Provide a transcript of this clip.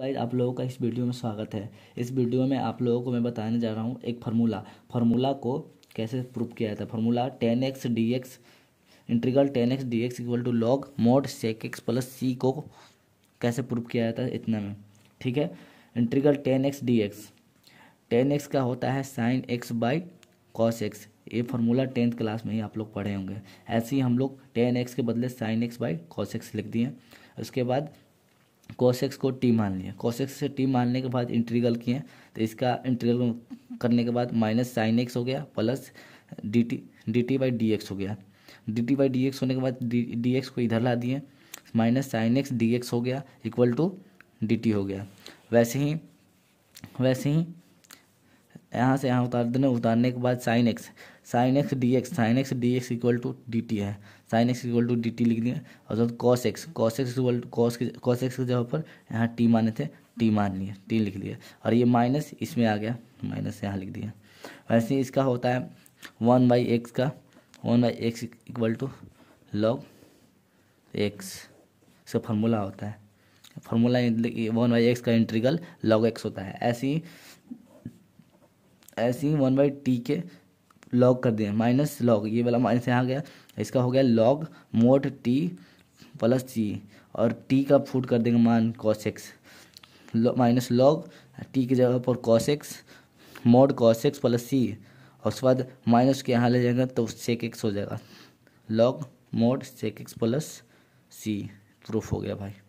guys आप लोगों का इस वीडियो में स्वागत है इस वीडियो में आप लोगों को मैं बताने जा रहा हूँ एक फार्मूला फार्मूला को कैसे प्रूव किया जाता है formula tan x d x integral tan x d x equal to log mod sec x plus c को कैसे प्रूव किया जाता है इतना में ठीक है integral tan x d x tan x का होता है sine x by cos x ये फार्मूला टेंथ क्लास में ही आप लोग पढ़े होंगे ऐसे ही हम लोग टेन एक्स के बदले sine x by cos x लिख दिए उसके बाद कोशेक्स को टी मान लिया कोशेक्स से टी मानने के बाद इंट्रीगल किए तो इसका इंट्रीगल करने के बाद माइनस साइन एक्स हो गया plus d t d t by d x हो गया d t by d x होने के बाद डी डी एक्स को इधर ला दिए minus sine x d x हो गया इक्वल टू डी टी हो गया वैसे ही वैसे ही यहाँ से यहाँ उतार देने उतारने के बाद sine x sine x d x sine x d x equal to d t है sine x equal to d t लिख दिया और जब cos x cos x equal to cos cos x की जगह पर यहाँ टी माने थे टी मान लिए टी लिख दिया और ये माइनस इसमें आ गया माइनस यहाँ लिख दिया वैसे ही इसका होता है वन बाई एक्स का one by x equal to log x इसका फार्मूला होता है फार्मूला वन बाई एक्स का इंट्रीगल लॉग एक्स होता है ऐसे ही ऐसे ही वन बाई टी के लॉग कर दें माइनस लॉग ये वाला माइनस यहाँ गया इसका हो गया लॉग मोट टी प्लस सी और टी का फूट कर देंगे मान cos x minus log t की जगह पर cos x mod cos x plus c और उसके बाद माइनस के यहाँ ले जाएंगे तो सेक एक्स हो जाएगा log mod sec x plus c proof हो गया भाई